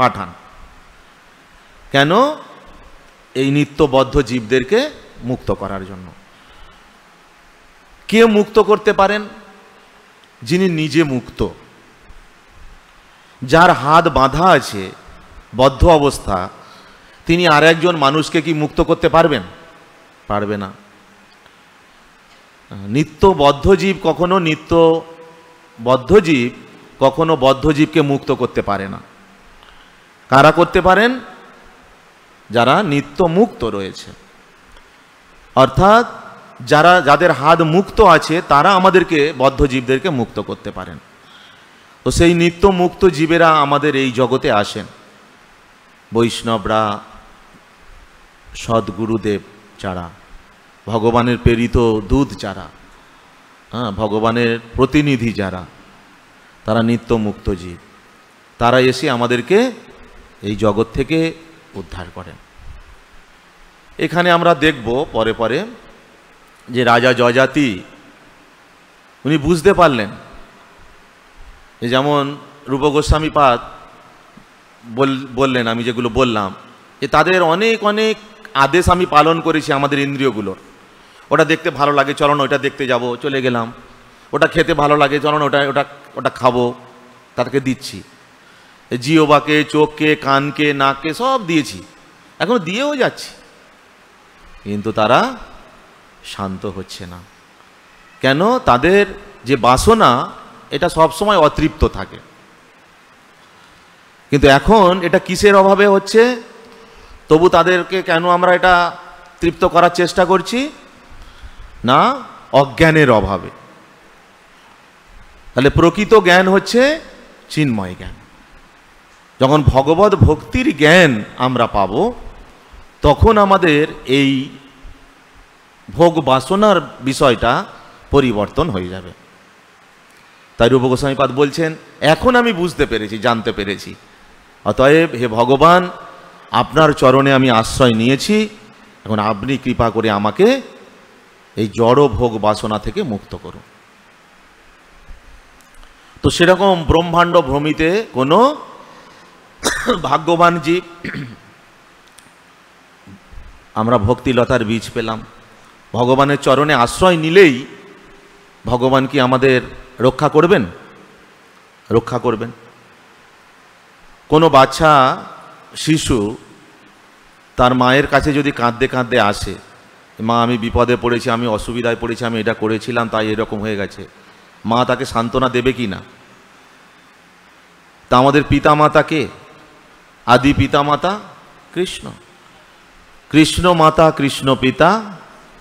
পাঠান কেন এই নিত্যবদ্ধ জীবদেরকে মুক্ত করার জন্য কে মুক্ত করতে পারেন যিনি নিজে মুক্ত যার হাত বাঁধা আছে বদ্ধ অবস্থা তিনি আর একজন মানুষকে কি মুক্ত করতে পারবেন পারবে না নিত্য বদ্ধজীব কখনো নিত্য বদ্ধজীব কখনো বদ্ধজীবকে মুক্ত করতে পারে না কারা করতে পারেন যারা নিত্য মুক্ত রয়েছে অর্থাৎ যারা যাদের হাত মুক্ত আছে তারা আমাদেরকে বদ্ধজীবদেরকে মুক্ত করতে পারেন তো সেই নিত্য মুক্ত জীবেরা আমাদের এই জগতে আসেন বৈষ্ণবরা সদ্গুরুদেব যারা ভগবানের প্রেরিত দুধ যারা হ্যাঁ ভগবানের প্রতিনিধি যারা তারা নিত্য মুক্ত জীব তারা এসে আমাদেরকে এই জগৎ থেকে উদ্ধার করেন এখানে আমরা দেখব পরে পরে যে রাজা জজাতি উনি বুঝতে পারলেন যেমন রূপ গোস্বামী পাত বললেন আমি যেগুলো বললাম যে তাদের অনেক অনেক আদেশ আমি পালন করেছি আমাদের ইন্দ্রিয়গুলোর ওটা দেখতে ভালো লাগে চলো না ওটা দেখতে যাব চলে গেলাম ওটা খেতে ভালো লাগে চলো না ওটা ওটা ওটা খাবো তাদেরকে দিচ্ছি জিওবাকে চোখকে কানকে নাককে সব দিয়েছি এখন দিয়েও যাচ্ছি কিন্তু তারা শান্ত হচ্ছে না কেন তাদের যে বাসনা এটা সবসময় অতৃপ্ত থাকে কিন্তু এখন এটা কিসের অভাবে হচ্ছে তবু তাদেরকে কেন আমরা এটা তৃপ্ত করার চেষ্টা করছি না অজ্ঞানের অভাবে তাহলে প্রকৃত জ্ঞান হচ্ছে চিন্ময় জ্ঞান যখন ভগবত ভক্তির জ্ঞান আমরা পাব তখন আমাদের এই ভোগ বাসনার বিষয়টা পরিবর্তন হয়ে যাবে তাই রূপ বলছেন এখন আমি বুঝতে পেরেছি জানতে পেরেছি অতএব হে ভগবান আপনার চরণে আমি আশ্রয় নিয়েছি এখন আপনি কৃপা করে আমাকে এই জড় ভোগ বাসনা থেকে মুক্ত করুন তো সেরকম ব্রহ্মাণ্ড ভ্রমিতে কোনো ভাগ্যবান জীব আমরা ভক্তিলতার বীজ পেলাম ভগবানের চরণে আশ্রয় নিলেই ভগবান কি আমাদের রক্ষা করবেন রক্ষা করবেন কোনো বাচ্চা শিশু তার মায়ের কাছে যদি কাঁদতে কাঁদতে আসে মা আমি বিপদে পড়েছি আমি অসুবিধায় পড়েছি আমি এটা করেছিলাম তাই এরকম হয়ে গেছে মা তাকে সান্ত্বনা দেবে কি না তা আমাদের পিতা মাতাকে আদি পিতামাতা কৃষ্ণ কৃষ্ণ মাতা কৃষ্ণ পিতা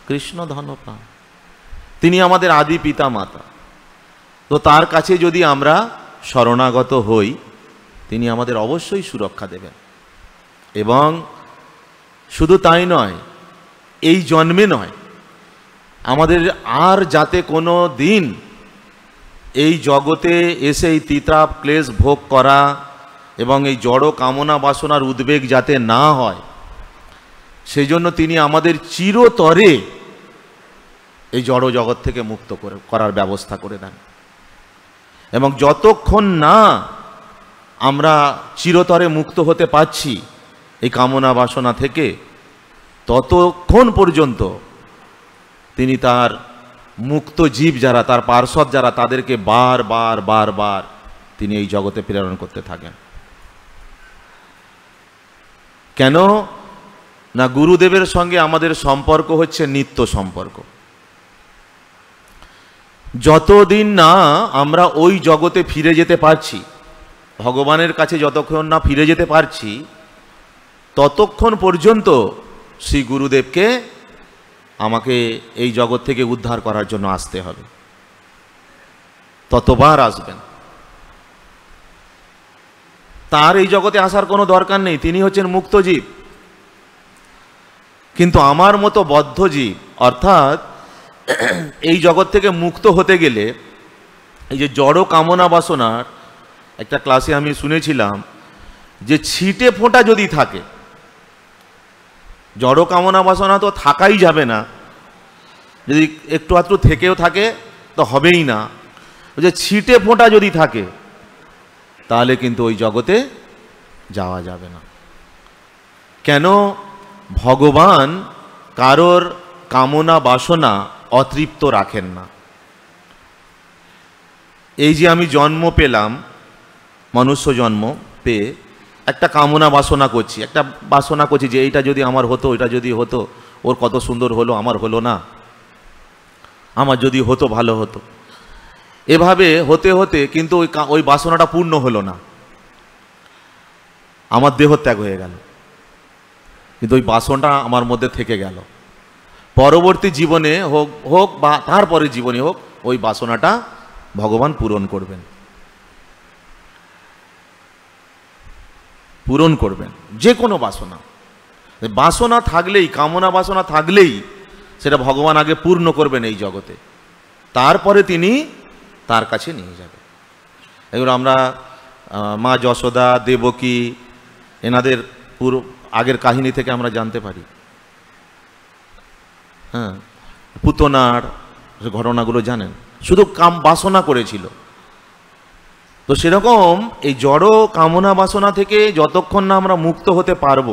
কৃষ্ণ ধনপ্রাণ তিনি আমাদের আদি পিতা মাতা তো তার কাছে যদি আমরা শরণাগত হই তিনি আমাদের অবশ্যই সুরক্ষা দেবেন এবং শুধু তাই নয় এই জন্মে নয় আমাদের আর যাতে কোনো দিন এই জগতে এসে এই তিতাপ ক্লেশ ভোগ করা এবং এই জড় কামনা বাসনার উদ্বেগ যাতে না হয় সেই জন্য তিনি আমাদের চিরতরে এই জড় জগৎ থেকে মুক্ত করে করার ব্যবস্থা করে দেন এবং যতক্ষণ না আমরা চিরতরে মুক্ত হতে পাচ্ছি এই কামনা বাসনা থেকে ততক্ষণ পর্যন্ত তিনি তার মুক্ত জীব যারা তার পার্শ্বদ যারা তাদেরকে বার বার বার বার তিনি এই জগতে প্রেরণ করতে থাকেন কেন না গুরুদেবের সঙ্গে আমাদের সম্পর্ক হচ্ছে নিত্য সম্পর্ক যতদিন না আমরা ওই জগতে ফিরে যেতে পারছি ভগবানের কাছে যতক্ষণ না ফিরে যেতে পারছি ততক্ষণ পর্যন্ত শ্রী গুরুদেবকে আমাকে এই জগৎ থেকে উদ্ধার করার জন্য আসতে হবে ততবার আসবেন তার এই জগতে আসার কোনো দরকার নেই তিনি হচ্ছেন মুক্তজীব কিন্তু আমার মতো বদ্ধজীব অর্থাৎ এই জগৎ থেকে মুক্ত হতে গেলে এই যে জড় কামনা বাসনার একটা ক্লাসে আমি শুনেছিলাম যে ছিটে ফোঁটা যদি থাকে জড় কামনা বাসনা তো থাকাই যাবে না যদি একটু আধটু থেকেও থাকে তো হবেই না যে ছিটে ফোঁটা যদি থাকে তাহলে কিন্তু ওই জগতে যাওয়া যাবে না কেন ভগবান কারোর কামনা বাসনা অতৃপ্ত রাখেন না এই যে আমি জন্ম পেলাম মনুষ্য জন্ম পেয়ে একটা কামনা বাসনা করছি একটা বাসনা করছি যে এইটা যদি আমার হতো ওইটা যদি হতো ওর কত সুন্দর হলো আমার হলো না আমার যদি হতো ভালো হতো এভাবে হতে হতে কিন্তু ওই ওই বাসনাটা পূর্ণ হলো না আমার দেহ ত্যাগ হয়ে গেল কিন্তু ওই বাসনটা আমার মধ্যে থেকে গেল পরবর্তী জীবনে হোক হোক বা তারপরে জীবনে হোক ওই বাসনাটা ভগবান পূরণ করবেন পূরণ করবেন যে কোনো বাসনা বাসনা থাকলেই কামনা বাসনা থাকলেই সেটা ভগবান আগে পূর্ণ করবেন এই জগতে তারপরে তিনি তার কাছে নিয়ে যাবেন এগুলো আমরা মা যশোদা দেবকী এনাদের পুরো আগের কাহিনী থেকে আমরা জানতে পারি হ্যাঁ পুতনার ঘটনাগুলো জানেন শুধু কাম বাসনা করেছিল তো সেরকম এই জড় কামনা বাসনা থেকে যতক্ষণ না আমরা মুক্ত হতে পারব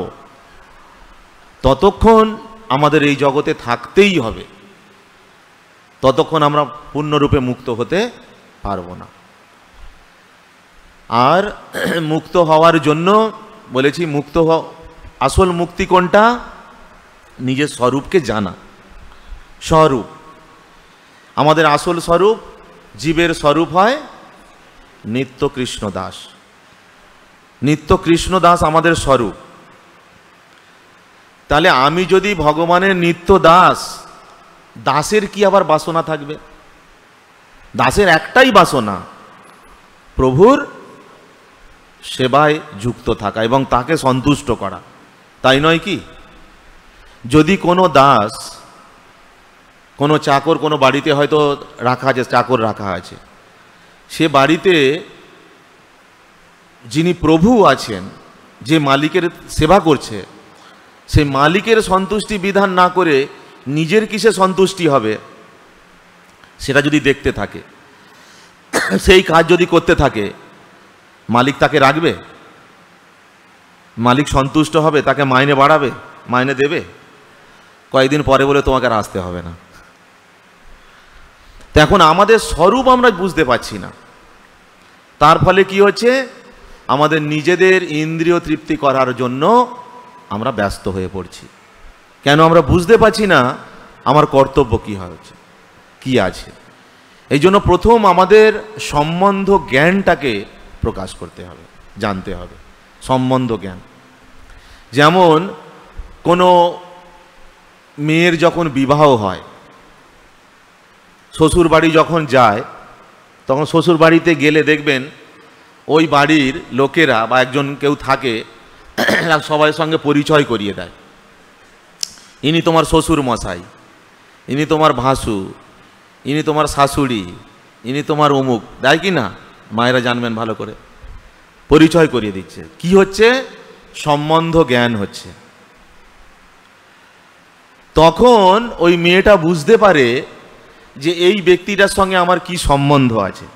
ততক্ষণ আমাদের এই জগতে থাকতেই হবে ততক্ষণ আমরা পূর্ণরূপে মুক্ত হতে পারব না আর মুক্ত হওয়ার জন্য বলেছি মুক্ত আসল মুক্তি কোনটা নিজের স্বরূপকে জানা স্বরূপ আমাদের আসল স্বরূপ জীবের স্বরূপ হয় নিত্য কৃষ্ণ দাস নিত্য কৃষ্ণ দাস আমাদের স্বরূপ তাহলে আমি যদি ভগবানের নিত্য দাস দাসের কি আবার বাসনা থাকবে দাসের একটাই বাসনা প্রভুর সেবায় যুক্ত থাকা এবং তাকে সন্তুষ্ট করা তাই নয় কি যদি কোনো দাস কোনো চাকর কোনো বাড়িতে হয়তো রাখা আছে চাকর রাখা আছে সে বাড়িতে যিনি প্রভু আছেন যে মালিকের সেবা করছে সেই মালিকের সন্তুষ্টি বিধান না করে নিজের কিসে সন্তুষ্টি হবে সেটা যদি দেখতে থাকে সেই কাজ যদি করতে থাকে মালিক তাকে রাখবে মালিক সন্তুষ্ট হবে তাকে মাইনে বাড়াবে মাইনে দেবে কয়েকদিন পরে বলে তোমাকে আর আসতে হবে না তো এখন আমাদের স্বরূপ আমরা বুঝতে পারছি না তার ফলে কি হচ্ছে আমাদের নিজেদের ইন্দ্রিয় তৃপ্তি করার জন্য আমরা ব্যস্ত হয়ে পড়ছি কেন আমরা বুঝতে পারছি না আমার কর্তব্য কী হচ্ছে কি আছে এই জন্য প্রথম আমাদের সম্বন্ধ জ্ঞানটাকে প্রকাশ করতে হবে জানতে হবে সম্বন্ধ জ্ঞান যেমন কোনো মেয়ের যখন বিবাহ হয় শ্বশুর বাড়ি যখন যায় তখন শ্বশুর বাড়িতে গেলে দেখবেন ওই বাড়ির লোকেরা বা একজন কেউ থাকে সবাই সঙ্গে পরিচয় করিয়ে দেয় ইনি তোমার শ্বশুর মশাই ইনি তোমার ভাসু ইনি তোমার শাশুড়ি ইনি তোমার অমুক দেয় কি না মায়েরা জানবেন ভালো করে পরিচয় করিয়ে দিচ্ছে কি হচ্ছে সম্বন্ধ জ্ঞান হচ্ছে তখন ওই মেয়েটা বুঝতে পারে যে এই ব্যক্তিটার সঙ্গে আমার কি সম্বন্ধ আছে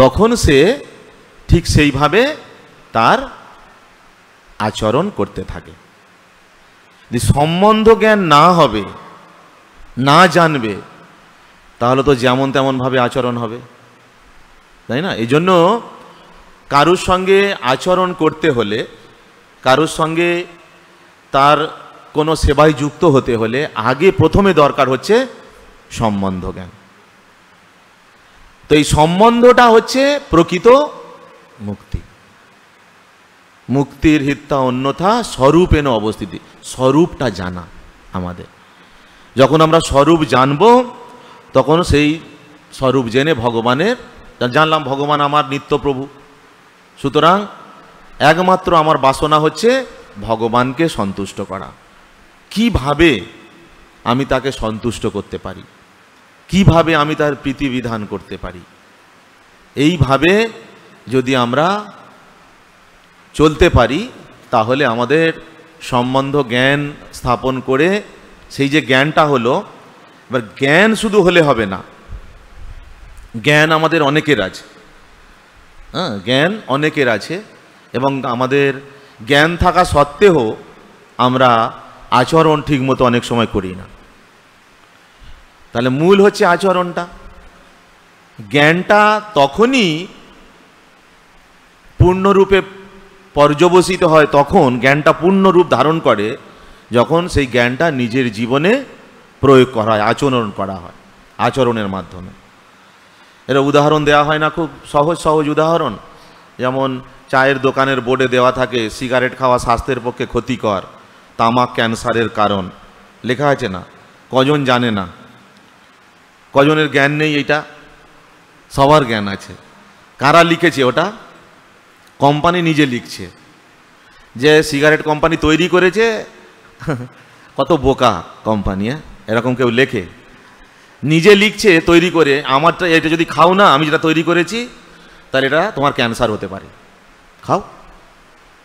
তখন সে ঠিক সেইভাবে তার আচরণ করতে থাকে যদি সম্বন্ধ জ্ঞান না হবে না জানবে তাহলে তো যেমন তেমনভাবে আচরণ হবে তাই না এই জন্য কারোর সঙ্গে আচরণ করতে হলে কারোর সঙ্গে তার কোনো সেবায় যুক্ত হতে হলে আগে প্রথমে দরকার হচ্ছে সম্বন্ধ জ্ঞান তো এই সম্বন্ধটা হচ্ছে প্রকৃত মুক্তি মুক্তির হিত্যা অন্যথা স্বরূপেন অবস্থিতি স্বরূপটা জানা আমাদের যখন আমরা স্বরূপ জানবো তখন সেই স্বরূপ জেনে ভগবানের জানলাম ভগবান আমার নিত্য প্রভু সুতরাং একমাত্র আমার বাসনা হচ্ছে ভগবানকে সন্তুষ্ট করা কিভাবে আমি তাকে সন্তুষ্ট করতে পারি কিভাবে আমি তার প্রীতিবিধান করতে পারি এইভাবে যদি আমরা চলতে পারি তাহলে আমাদের সম্বন্ধ জ্ঞান স্থাপন করে সেই যে জ্ঞানটা হলো এবার জ্ঞান শুধু হলে হবে না জ্ঞান আমাদের অনেকের আছে হ্যাঁ জ্ঞান অনেকের আছে এবং আমাদের জ্ঞান থাকা সত্ত্বেও আমরা আচরণ ঠিকমতো অনেক সময় করি না তাহলে মূল হচ্ছে আচরণটা জ্ঞানটা তখনই পূর্ণরূপে পর্যবসিত হয় তখন জ্ঞানটা পূর্ণরূপ ধারণ করে যখন সেই জ্ঞানটা নিজের জীবনে প্রয়োগ করা হয় আচরণ করা হয় আচরণের মাধ্যমে এর উদাহরণ দেওয়া হয় না খুব সহজ সহজ উদাহরণ যেমন চায়ের দোকানের বোর্ডে দেওয়া থাকে সিগারেট খাওয়া স্বাস্থ্যের পক্ষে ক্ষতিকর তামাক ক্যান্সারের কারণ লেখা আছে না কজন জানে না কজনের জ্ঞান নেই এটা সবার জ্ঞান আছে কারা লিখেছে ওটা কোম্পানি নিজে লিখছে যে সিগারেট কোম্পানি তৈরি করেছে কত বোকা কোম্পানি হ্যাঁ? এরকম কেউ লেখে নিজে লিখছে তৈরি করে আমারটা এটা যদি খাও না আমি যেটা তৈরি করেছি তাহলে এটা তোমার ক্যান্সার হতে পারে খাও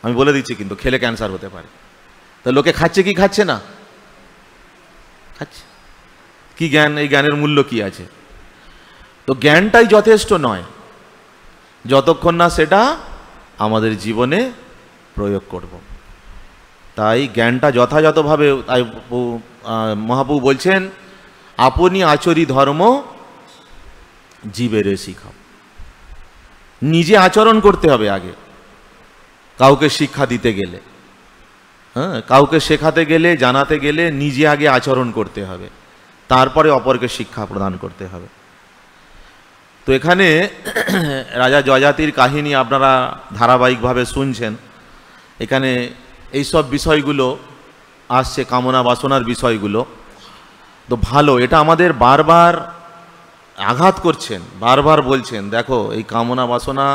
আমি বলে দিচ্ছি কিন্তু খেলে ক্যান্সার হতে পারে তা লোকে খাচ্ছে কি খাচ্ছে না খাচ্ছে কি জ্ঞান এই জ্ঞানের মূল্য কি আছে তো জ্ঞানটাই যথেষ্ট নয় যতক্ষণ না সেটা আমাদের জীবনে প্রয়োগ করব। তাই জ্ঞানটা যথাযথভাবে তাই মহাপু বলছেন আপনি আচরি ধর্ম জীবেরে শিখাও নিজে আচরণ করতে হবে আগে কাউকে শিক্ষা দিতে গেলে হ্যাঁ কাউকে শেখাতে গেলে জানাতে গেলে নিজে আগে আচরণ করতে হবে তারপরে অপরকে শিক্ষা প্রদান করতে হবে তো এখানে রাজা জয়জাতির কাহিনী আপনারা ধারাবাহিকভাবে শুনছেন এখানে এইসব বিষয়গুলো আসছে কামনা বাসনার বিষয়গুলো তো ভালো এটা আমাদের বারবার আঘাত করছেন বারবার বলছেন দেখো এই কামনা বাসনা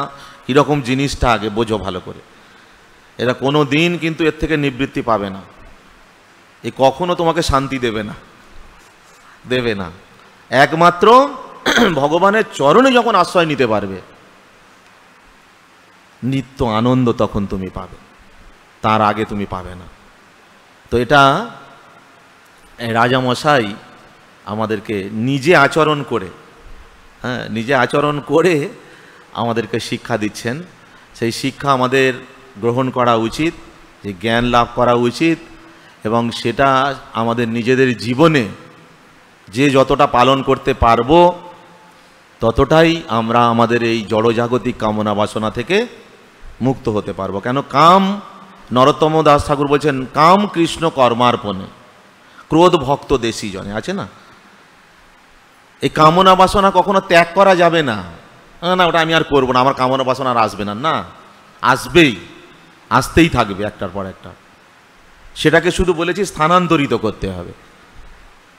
কীরকম জিনিসটা আগে বোঝো ভালো করে এরা কোনো দিন কিন্তু এর থেকে নিবৃত্তি পাবে না এ কখনো তোমাকে শান্তি দেবে না দেবে না একমাত্র ভগবানের চরণে যখন আশ্রয় নিতে পারবে নিত্য আনন্দ তখন তুমি পাবে তার আগে তুমি পাবে না তো এটা রাজামশাই আমাদেরকে নিজে আচরণ করে হ্যাঁ নিজে আচরণ করে আমাদেরকে শিক্ষা দিচ্ছেন সেই শিক্ষা আমাদের গ্রহণ করা উচিত যে জ্ঞান লাভ করা উচিত এবং সেটা আমাদের নিজেদের জীবনে যে যতটা পালন করতে পারবো ততটাই আমরা আমাদের এই জড়জাগতিক কামনা বাসনা থেকে মুক্ত হতে পারবো কেন কাম নরোত্তম দাস ঠাকুর বলছেন কাম কৃষ্ণ কর্মার্পণে ক্রোধ ভক্ত দেশি জনে আছে না এই কামনা বাসনা কখনো ত্যাগ করা যাবে না না ওটা আমি আর করবো না আমার কামনা বাসনা আর আসবে না না আসবেই আসতেই থাকবে একটার পর একটা সেটাকে শুধু বলেছি স্থানান্তরিত করতে হবে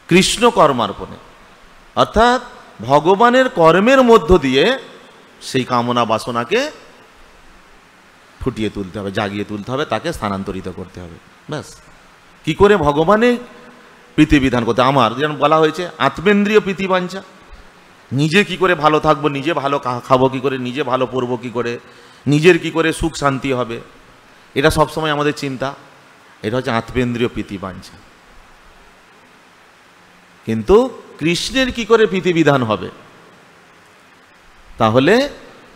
কৃষ্ণ কর্মার্পণে অর্থাৎ ভগবানের কর্মের মধ্য দিয়ে সেই কামনা বাসনাকে ফুটিয়ে তুলতে হবে জাগিয়ে তুলতে হবে তাকে স্থানান্তরিত করতে হবে ব্যাস কি করে ভগবানে বিধান করতে আমার যেমন বলা হয়েছে আত্মেন্দ্রীয় প্রীতিবাঞ্ছা নিজে কি করে ভালো থাকবো নিজে ভালো খাবো কি করে নিজে ভালো পরবো কি করে নিজের কি করে সুখ শান্তি হবে এটা সবসময় আমাদের চিন্তা এটা হচ্ছে আত্মেন্দ্রীয় প্রীতিবাঞ্ছা কিন্তু কৃষ্ণের কি করে পৃথিবীধান হবে তাহলে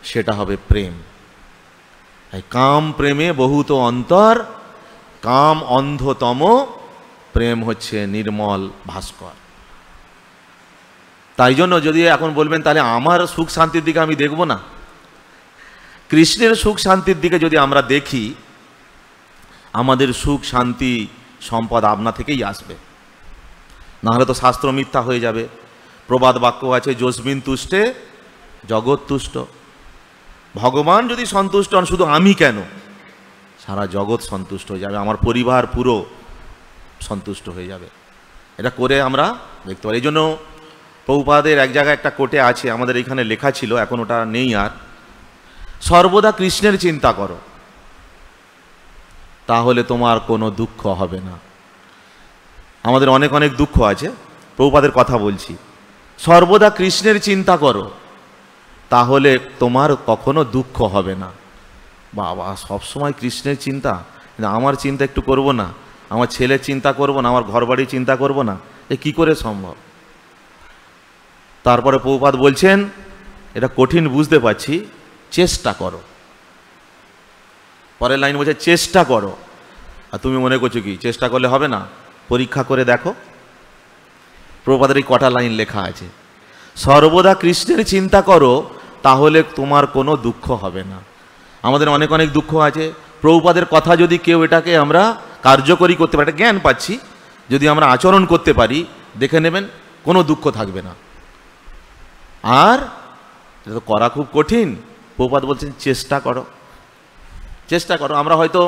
সেটা হবে প্রেম কাম প্রেমে বহুত অন্তর কাম অন্ধতম প্রেম হচ্ছে নির্মল ভাস্কর তাই জন্য যদি এখন বলবেন তাহলে আমার সুখ শান্তির দিকে আমি দেখব না কৃষ্ণের সুখ শান্তির দিকে যদি আমরা দেখি আমাদের সুখ শান্তি সম্পদ আপনা থেকেই আসবে নাহলে তো শাস্ত্র মিথ্যা হয়ে যাবে প্রবাদ বাক্য আছে জসমিন তুষ্টে জগৎ তুষ্ট ভগবান যদি সন্তুষ্ট হন শুধু আমি কেন সারা জগৎ সন্তুষ্ট হয়ে যাবে আমার পরিবার পুরো সন্তুষ্ট হয়ে যাবে এটা করে আমরা দেখতে পারি এই জন্য পৌপাদের এক জায়গায় একটা কোটে আছে আমাদের এখানে লেখা ছিল এখন ওটা নেই আর সর্বদা কৃষ্ণের চিন্তা করো তাহলে তোমার কোনো দুঃখ হবে না আমাদের অনেক অনেক দুঃখ আছে প্রভুপাদের কথা বলছি সর্বদা কৃষ্ণের চিন্তা করো তাহলে তোমার কখনো দুঃখ হবে না বাবা সবসময় কৃষ্ণের চিন্তা আমার চিন্তা একটু করব না আমার ছেলের চিন্তা করব না আমার ঘরবাড়ি চিন্তা করব না এ কি করে সম্ভব তারপরে প্রভুপাত বলছেন এটা কঠিন বুঝতে পারছি চেষ্টা করো পরের লাইন বলছে চেষ্টা করো আর তুমি মনে করছো কি চেষ্টা করলে হবে না পরীক্ষা করে দেখো প্রপাদের এই কটা লাইন লেখা আছে সর্বদা কৃষ্ণের চিন্তা করো তাহলে তোমার কোনো দুঃখ হবে না আমাদের অনেক অনেক দুঃখ আছে প্রভুপাদের কথা যদি কেউ এটাকে আমরা কার্যকরী করতে পারি জ্ঞান পাচ্ছি যদি আমরা আচরণ করতে পারি দেখে নেবেন কোনো দুঃখ থাকবে না আর এটা তো করা খুব কঠিন প্রপাত বলছেন চেষ্টা করো চেষ্টা করো আমরা হয়তো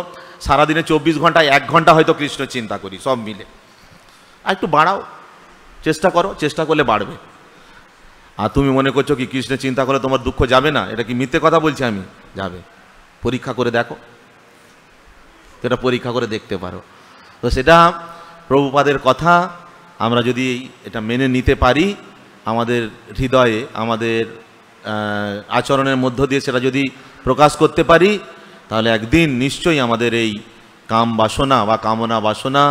সারাদিনে চব্বিশ ঘন্টায় এক ঘন্টা হয়তো কৃষ্ণ চিন্তা করি সব মিলে আর একটু বাড়াও চেষ্টা করো চেষ্টা করলে বাড়বে আর তুমি মনে করছো কি কৃষ্ণের চিন্তা করলে তোমার দুঃখ যাবে না এটা কি মিথ্যে কথা বলছি আমি যাবে পরীক্ষা করে দেখো সেটা পরীক্ষা করে দেখতে পারো তো সেটা প্রভুপাদের কথা আমরা যদি এটা মেনে নিতে পারি আমাদের হৃদয়ে আমাদের আচরণের মধ্য দিয়ে সেটা যদি প্রকাশ করতে পারি তাহলে একদিন নিশ্চয়ই আমাদের এই কাম বাসনা বা কামনা বাসনা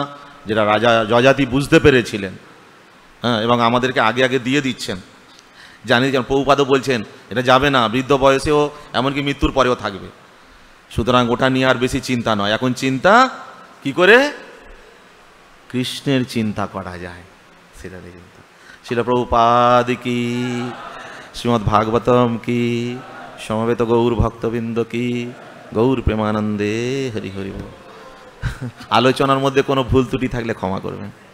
যেটা রাজা যজাতি বুঝতে পেরেছিলেন হ্যাঁ এবং আমাদেরকে আগে আগে দিয়ে দিচ্ছেন জানি যেন পৌপাদও বলছেন এটা যাবে না বৃদ্ধ বয়সেও এমনকি মৃত্যুর পরেও থাকবে সুতরাং ওটা নিয়ে আর বেশি চিন্তা নয় এখন চিন্তা কি করে কৃষ্ণের চিন্তা করা যায় সেটা চিন্তা শিল প্রভুপাদ কি শ্রীমদ্ ভাগবতম কি সমবেত গৌর ভক্তবৃন্দ কি গৌর প্রেমানন্দে হরি হরি আলোচনার মধ্যে কোনো ভুল ত্রুটি থাকলে ক্ষমা করবেন